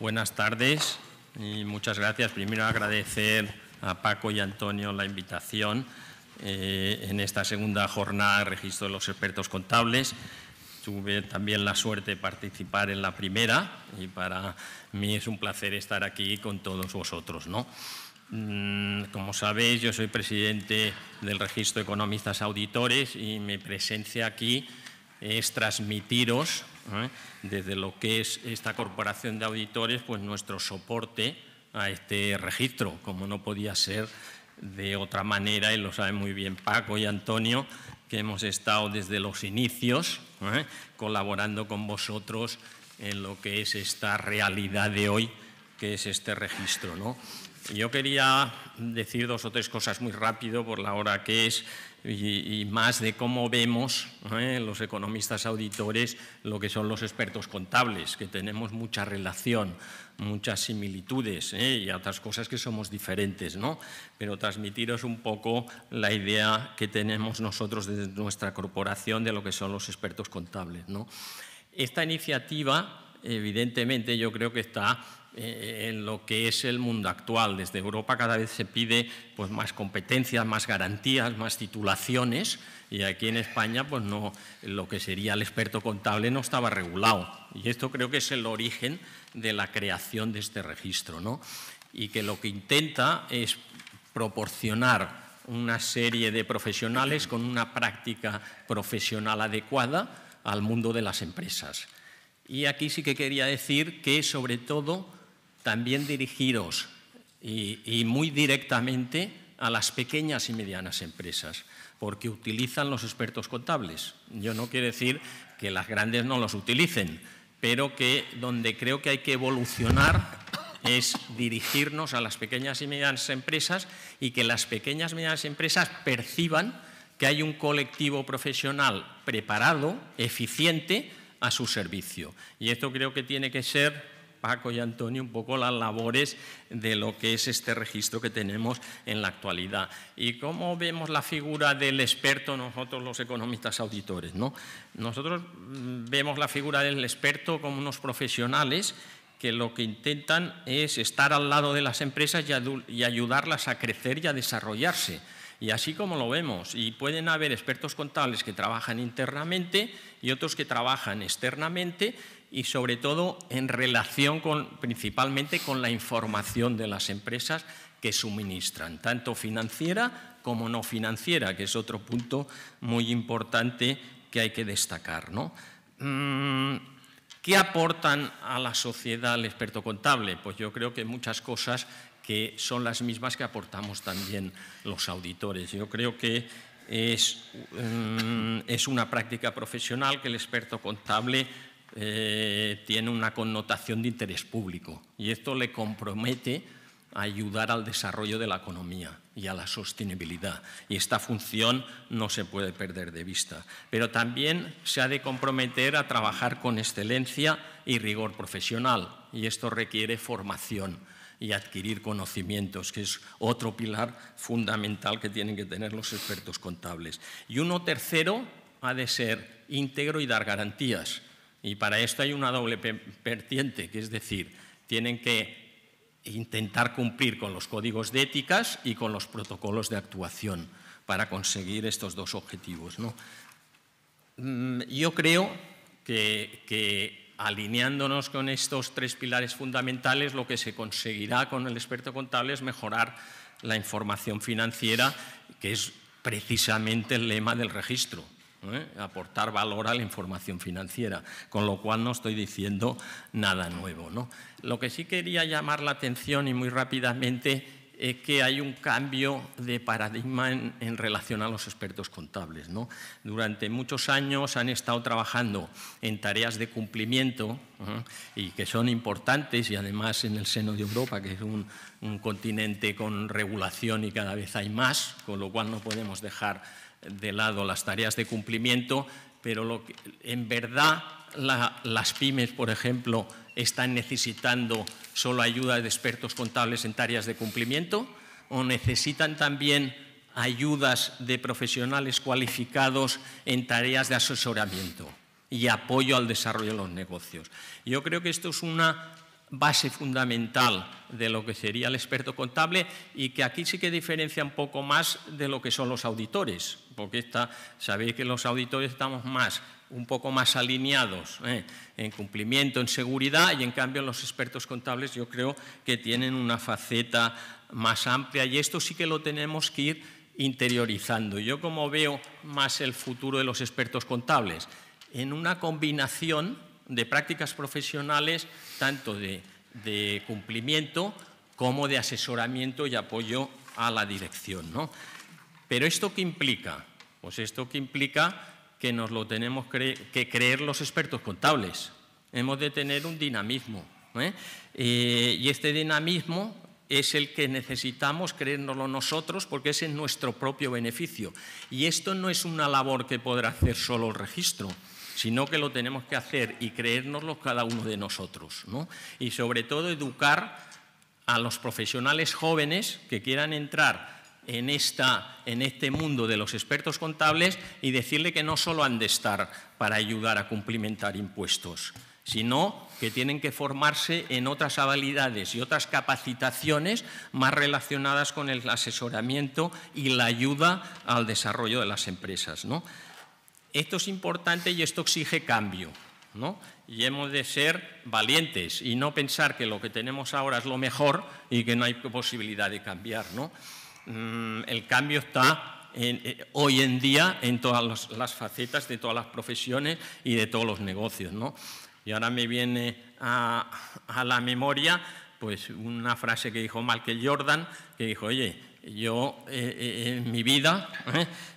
Buenas tardes y muchas gracias. Primero agradecer a Paco y Antonio la invitación eh, en esta segunda jornada de registro de los expertos contables. Tuve también la suerte de participar en la primera y para mí es un placer estar aquí con todos vosotros. Mm, como sabéis, yo soy presidente del Registro de Economistas Auditores y mi presencia aquí es transmitiros ¿eh? desde lo que es esta corporación de auditores, pues nuestro soporte a este registro, como no podía ser de otra manera, y lo saben muy bien Paco y Antonio, que hemos estado desde los inicios ¿eh? colaborando con vosotros en lo que es esta realidad de hoy, que es este registro. Yo quería decir dos o tres cosas muy rápido por la hora que es y, más de cómo vemos ¿eh? los economistas auditores lo que son los expertos contables, que tenemos mucha relación, muchas similitudes ¿eh? y otras cosas que somos diferentes, ¿no? Pero transmitiros un poco la idea que tenemos nosotros desde nuestra corporación de lo que son los expertos contables, ¿no? Esta iniciativa, evidentemente, yo creo que está eh, eh, en lo que es el mundo actual. Desde Europa cada vez se pide pues, más competencias, más garantías, más titulaciones y aquí en España pues, no, lo que sería el experto contable no estaba regulado. Y esto creo que es el origen de la creación de este registro. Y que lo que intenta es proporcionar una serie de profesionales con una práctica profesional adecuada al mundo de las empresas. Y aquí sí que quería decir que, sobre todo, también dirigidos y, y muy directamente a las pequeñas y medianas empresas, porque utilizan los expertos contables. Yo no quiero decir que las grandes no los utilicen, pero que donde creo que hay que evolucionar es dirigirnos a las pequeñas y medianas empresas y que las pequeñas y medianas empresas perciban que hay un colectivo profesional preparado, eficiente, a su servicio. Y esto creo que tiene que ser Paco y Antonio un poco las labores de lo que es este registro que tenemos en la actualidad. Y cómo vemos la figura del experto nosotros los economistas auditores. ¿no? Nosotros mm, vemos la figura del experto como unos profesionales que lo que intentan es estar al lado de las empresas y, ayudarlas a crecer y a desarrollarse. Y así como lo vemos, y pueden haber expertos contables que trabajan internamente y otros que trabajan externamente, y sobre todo en relación con, principalmente con la información de las empresas que suministran, tanto financiera como no financiera, que es otro punto muy importante que hay que destacar. Mm, ¿Qué aportan a la sociedad el experto contable? Pues yo creo que muchas cosas que son las mismas que aportamos también los auditores. Yo creo que es mm, una práctica profesional que el experto contable eh, tiene una connotación de interés público y esto le compromete a ayudar al desarrollo de la economía y a la sostenibilidad. Y esta función no se puede perder de vista. Pero también se ha de comprometer a trabajar con excelencia y rigor profesional. Y esto requiere formación y adquirir conocimientos, que es otro pilar fundamental que tienen que tener los expertos contables. Y uno tercero ha de ser íntegro y dar garantías. Y para esto hay una doble vertiente, que es decir, tienen que intentar cumplir con los códigos de éticas y con los protocolos de actuación para conseguir estos dos objetivos. Mm, yo creo que alineándonos con estos tres pilares fundamentales, lo que se conseguirá con el experto contable es mejorar la información financiera, que es precisamente el lema del registro. ¿eh? aportar valor a la información financiera, con lo cual no estoy diciendo nada nuevo. ¿no? Lo que sí quería llamar la atención y muy rápidamente es que hay un cambio de paradigma en, relación a los expertos contables. ¿no? Durante muchos años han estado trabajando en tareas de cumplimiento ¿eh? y que son importantes y además en el seno de Europa, que es un, un continente con regulación y cada vez hay más, con lo cual no podemos dejar de lado las tareas de cumplimiento, pero en verdad las pymes, por ejemplo, están necesitando solo ayuda de expertos contables en tareas de cumplimiento o necesitan también ayudas de profesionales cualificados en tareas de asesoramiento y apoyo al desarrollo de los negocios. Yo creo que esto es una base fundamental de lo que sería el experto contable y que aquí sí que diferencia un poco más de lo que son los auditores, porque está, sabéis que los auditores estamos más, un poco más alineados ¿eh? en cumplimiento, en seguridad, y en cambio los expertos contables yo creo que tienen una faceta más amplia y esto sí que lo tenemos que ir interiorizando. Yo como veo más el futuro de los expertos contables, en una combinación de prácticas profesionales, tanto de, cumplimiento como de asesoramiento y apoyo a la dirección. Pero ¿esto qué implica? Pues esto que implica que nos lo tenemos que creer los expertos contables. Hemos de tener un dinamismo. ¿eh? Eh, y este dinamismo es el que necesitamos creérnoslo nosotros porque es en nuestro propio beneficio. Y esto no es una labor que podrá hacer solo el registro sino que lo tenemos que hacer y creérnoslo cada uno de nosotros. ¿no? Y sobre todo educar a los profesionales jóvenes que quieran entrar en, esta, en este mundo de los expertos contables y decirle que no solo han de estar para ayudar a cumplimentar impuestos, sino que tienen que formarse en otras habilidades y otras capacitaciones más relacionadas con el asesoramiento y la ayuda al desarrollo de las empresas. ¿no? Esto es importante y esto exige cambio. ¿no? Y hemos de ser valientes y no pensar que lo que tenemos ahora es lo mejor y que no hay posibilidad de cambiar. ¿no? Mm, el cambio está eh, hoy en día en todas las, facetas de todas las profesiones y de todos los negocios. ¿no? Y ahora me viene a, a la memoria pues una frase que dijo Michael Jordan, que dijo, oye, yo eh, eh, en mi vida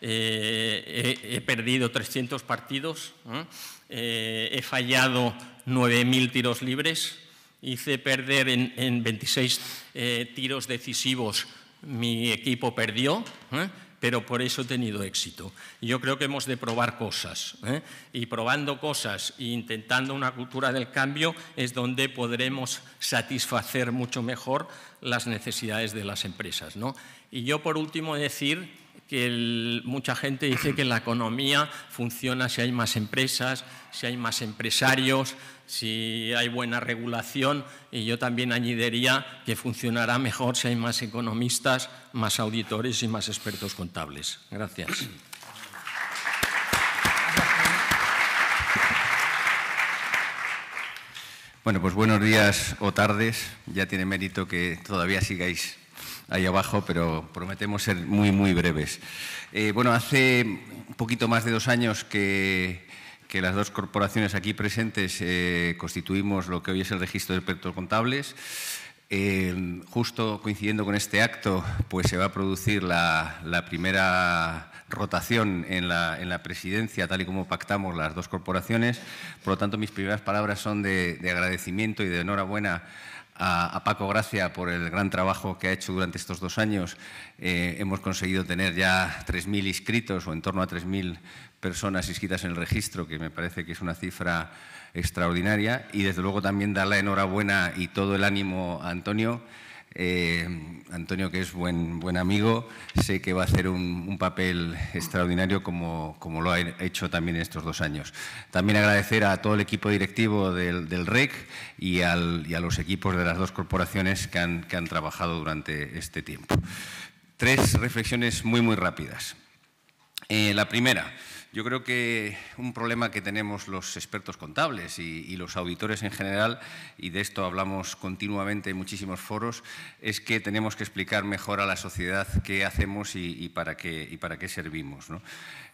¿eh? he, perdido 300 partidos, he fallado 9.000 tiros libres, hice perder en 26 tiros decisivos, mi equipo perdió pero por eso he tenido éxito. Yo creo que hemos de probar cosas, ¿eh? y probando cosas e intentando una cultura del cambio es donde podremos satisfacer mucho mejor las necesidades de las empresas. Y yo, por último, decir que mucha gente dice que la economía funciona si hay más empresas, si hay más empresarios, si hay buena regulación y yo también añadiría que funcionará mejor si hay más economistas, más auditores y más expertos contables. Gracias. Bueno, pues buenos días o tardes. Ya tiene mérito que todavía sigáis ahí abajo, pero prometemos ser muy, muy breves. Eh, bueno, hace un poquito más de dos años que que las dos corporaciones aquí presentes eh, constituimos lo que hoy es el registro de expertos contables. Eh, justo coincidiendo con este acto, pues se va a producir la, primera rotación en la, en la, presidencia, tal y como pactamos las dos corporaciones. Por lo tanto, mis primeras palabras son de, de agradecimiento y de enhorabuena a, Paco Gracia por el gran trabajo que ha hecho durante estos dos años. Eh, hemos conseguido tener ya 3.000 inscritos o en torno a 3.000 personas inscritas en el registro, que me parece que es una cifra extraordinaria. Y desde luego también darle la enhorabuena y todo el ánimo a Antonio eh, Antonio, que es buen, amigo, sé que va a hacer un, papel extraordinario como, lo ha hecho también estos dos años. También agradecer a todo el equipo directivo del, REC y, a los equipos de las dos corporaciones que han, trabajado durante este tiempo. Tres reflexiones muy, muy rápidas. Eh, la primera, yo creo que un problema que tenemos los expertos contables y, los auditores en general, y de esto hablamos continuamente en muchísimos foros, es que tenemos que explicar mejor a la sociedad qué hacemos y, para, qué, y para qué servimos.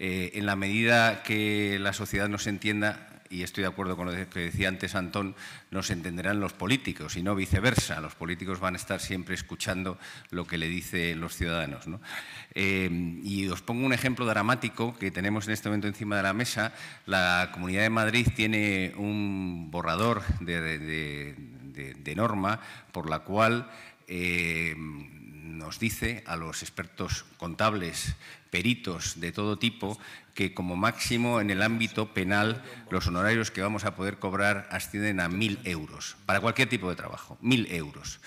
Eh, en la medida que la sociedad nos entienda, y estoy de acuerdo con lo que decía antes Antón, nos entenderán los políticos y no viceversa. Los políticos van a estar siempre escuchando lo que le dicen los ciudadanos. Eh, y os pongo un ejemplo dramático que tenemos en este este momento encima de la mesa, la Comunidad de Madrid tiene un borrador de, norma por la cual eh, nos dice a los expertos contables, peritos de todo tipo, que como máximo en el ámbito penal los honorarios que vamos a poder cobrar ascienden a mil euros, para cualquier tipo de trabajo, Mil euros.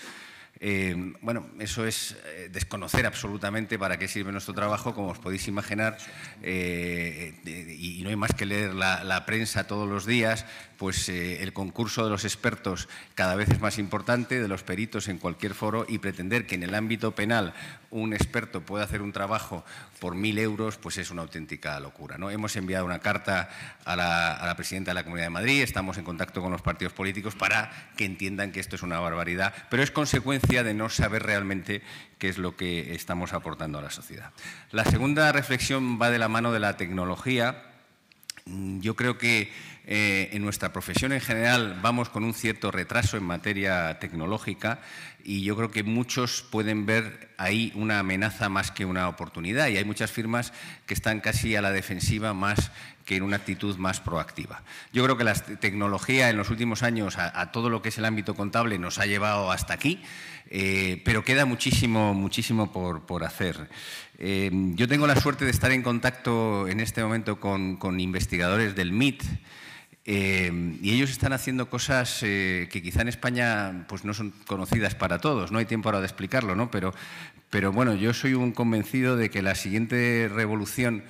Eh, bueno, eso es eh, desconocer absolutamente para qué sirve nuestro trabajo, como os podéis imaginar, eh, y no hay más que leer la, prensa todos los días, pues el concurso de los expertos cada vez es más importante, de los peritos en cualquier foro, y pretender que en el ámbito penal un experto puede hacer un trabajo por mil euros, pues es una auténtica locura. ¿no? Hemos enviado una carta a la, a la presidenta de la Comunidad de Madrid, estamos en contacto con los partidos políticos para que entiendan que esto es una barbaridad, pero es consecuencia de no saber realmente qué es lo que estamos aportando a la sociedad. La segunda reflexión va de la mano de la tecnología. Yo creo que eh, en nuestra profesión en general vamos con un cierto retraso en materia tecnológica y yo creo que muchos pueden ver ahí una amenaza más que una oportunidad y hay muchas firmas que están casi a la defensiva más que en una actitud más proactiva. Yo creo que la tecnología en los últimos años a, todo lo que es el ámbito contable nos ha llevado hasta aquí, eh, pero queda muchísimo, muchísimo por, hacer. Eh, yo tengo la suerte de estar en contacto en este momento con investigadores del MIT, Em, y ellos están haciendo cosas eh, que quizá en España pues no son conocidas para todos. No hay tiempo ahora de explicarlo, ¿no? Pero, bueno, yo soy un convencido de que la siguiente revolución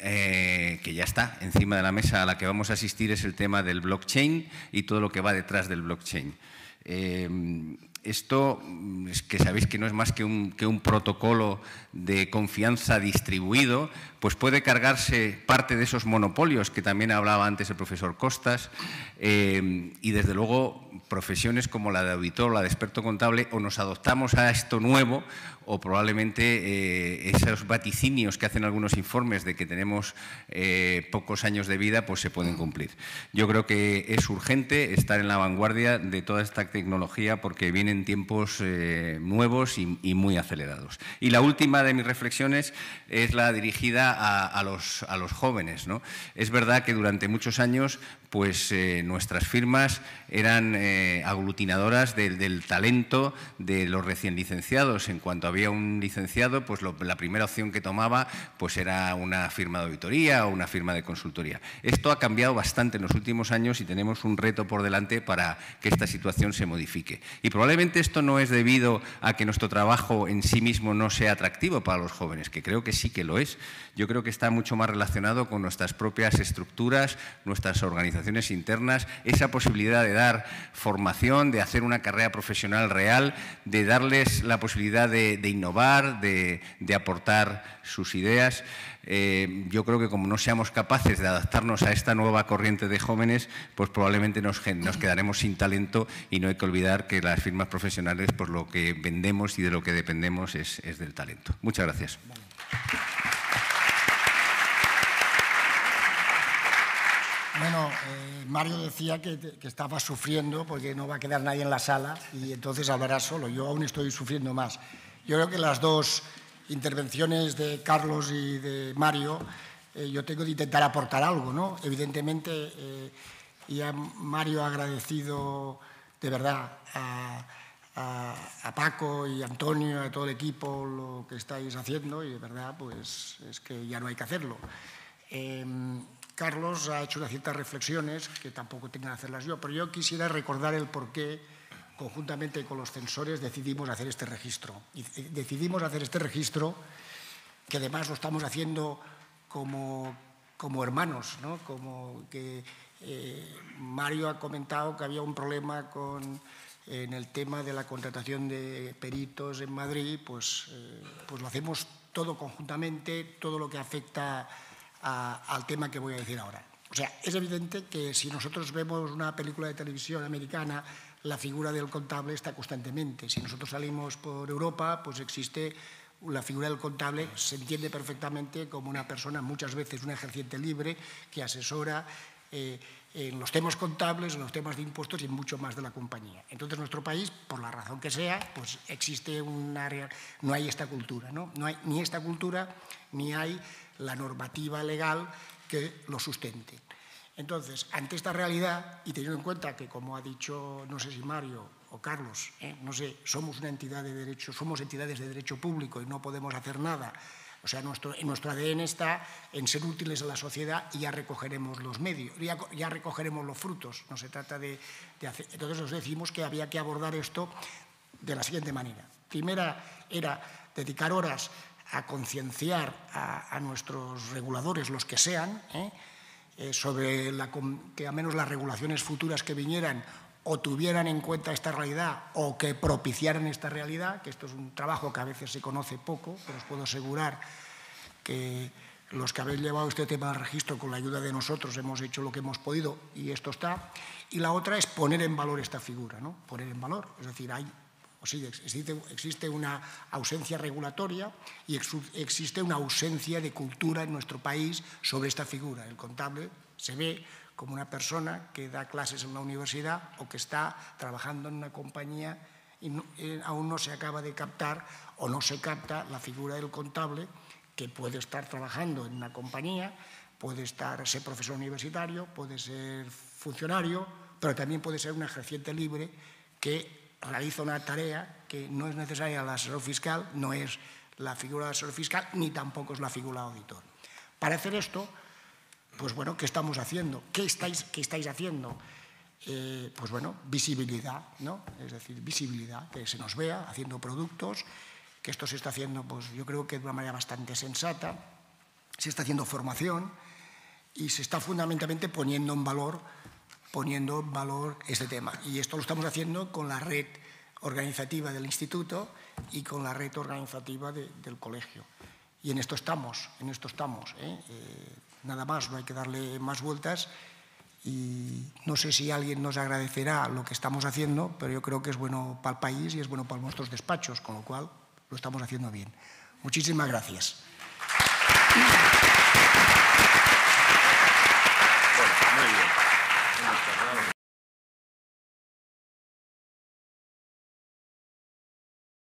eh, que ya está encima de la mesa a la que vamos a asistir es el tema del blockchain y todo lo que va detrás del blockchain. Em, esto mm, es que sabéis que no es más que un, protocolo de confianza distribuido pues puede cargarse parte de esos monopolios que también hablaba antes el profesor Costas eh, y desde luego profesiones como la de auditor, la de experto contable, o nos adoptamos a esto nuevo o probablemente eh, esos vaticinios que hacen algunos informes de que tenemos eh, pocos años de vida, pues se pueden cumplir. Yo creo que es urgente estar en la vanguardia de toda esta tecnología porque vienen tiempos nuevos y muy acelerados. Y la última de mis reflexiones es la dirigida a, los, los jóvenes. ¿no? Es verdad que durante muchos años pues eh, nuestras firmas eran eh, aglutinadoras del, talento de los recién licenciados. En cuanto había un licenciado, pues la primera opción que tomaba pues era una firma de auditoría o una firma de consultoría. Esto ha cambiado bastante en los últimos años y tenemos un reto por delante para que esta situación se modifique. Y probablemente esto no es debido a que nuestro trabajo en sí mismo no sea atractivo para los jóvenes, que creo que sí que lo es. Yo creo que está mucho más relacionado con nuestras propias estructuras, nuestras organizaciones internas esa posibilidad de dar formación, de hacer una carrera profesional real, de darles la posibilidad de, innovar, de, aportar sus ideas. Eh, yo creo que como no seamos capaces de adaptarnos a esta nueva corriente de jóvenes, pues probablemente nos, nos quedaremos sin talento y no hay que olvidar que las firmas profesionales, por pues lo que vendemos y de lo que dependemos es del talento. Muchas gracias. Bueno, eh, Mario decía que, estaba sufriendo porque no va a quedar nadie en la sala y entonces hablará solo. Yo aún estoy sufriendo más. Yo creo que las dos intervenciones de Carlos y de Mario, eh, yo tengo que intentar aportar algo, ¿no? Evidentemente, eh, y Mario ha agradecido de verdad a, Paco y Antonio, a todo el equipo, lo que estáis haciendo y de verdad, pues es que ya no hay que hacerlo. Em, Carlos ha hecho unas ciertas reflexiones, que tampoco tengo que hacerlas yo, pero yo quisiera recordar el por qué, conjuntamente con los censores, decidimos hacer este registro. Y eh, decidimos hacer este registro, que además lo estamos haciendo como, como hermanos, ¿no? como que eh, Mario ha comentado que había un problema con, en el tema de la contratación de peritos en Madrid, pues, eh, pues lo hacemos todo conjuntamente, todo lo que afecta a al tema que voy a decir ahora. O sea, es evidente que si nosotros vemos una película de televisión americana, la figura del contable está constantemente. Si nosotros salimos por Europa, pues existe la figura del contable se entiende perfectamente como una persona, muchas veces un ejerciente libre, que asesora, eh, en los temas contables, en los temas de impuestos y en mucho más de la compañía. Entonces, nuestro país, por la razón que sea, pues existe un área, no hay esta cultura, ¿no? No hay ni esta cultura ni hay la normativa legal que lo sustente. Entonces, ante esta realidad y teniendo en cuenta que, como ha dicho, no sé si Mario o Carlos, ¿eh? no sé, somos una entidad de derecho, somos entidades de derecho público y no podemos hacer nada o sea, nuestro, ADN está en ser útiles a la sociedad y ya recogeremos los medios, ya, recogeremos los frutos. No se trata de, hacer. Entonces nos decimos que había que abordar esto de la siguiente manera. Primera era dedicar horas a concienciar a, nuestros reguladores, los que sean, ¿eh? Eh, sobre que a menos las regulaciones futuras que vinieran o tuvieran en cuenta esta realidad o que propiciaran esta realidad, que esto es un trabajo que a veces se conoce poco, pero os puedo asegurar que los que habéis llevado este tema al registro con la ayuda de nosotros hemos hecho lo que hemos podido y esto está. Y la otra es poner en valor esta figura, ¿no? Poner en valor, es decir, hay pues existe, una ausencia regulatoria y existe una ausencia de cultura en nuestro país sobre esta figura. El contable se ve como una persona que da clases en la universidad o que está trabajando en una compañía y eh, aún no se acaba de captar o no se capta la figura del contable que puede estar trabajando en una compañía, puede estar, ser profesor universitario, puede ser funcionario, pero también puede ser un ejerciente libre que realiza una tarea que no es necesaria al asesor fiscal, no es la figura del asesor fiscal ni tampoco es la figura de auditor. Para hacer esto, pues bueno, ¿qué estamos haciendo? ¿Qué estáis, estáis haciendo? Eh, pues bueno, visibilidad, ¿no? Es decir, visibilidad, que se nos vea haciendo productos, que esto se está haciendo, pues yo creo que de una manera bastante sensata, se está haciendo formación y se está fundamentalmente poniendo en valor, poniendo valor este tema. Y esto lo estamos haciendo con la red organizativa del instituto y con la red organizativa del colegio. Y en esto estamos, en esto estamos. ¿eh? Eh, nada más, no hay que darle más vueltas. Y no sé si alguien nos agradecerá lo que estamos haciendo, pero yo creo que es bueno para el país y es bueno para nuestros despachos, con lo cual lo estamos haciendo bien. Muchísimas gracias.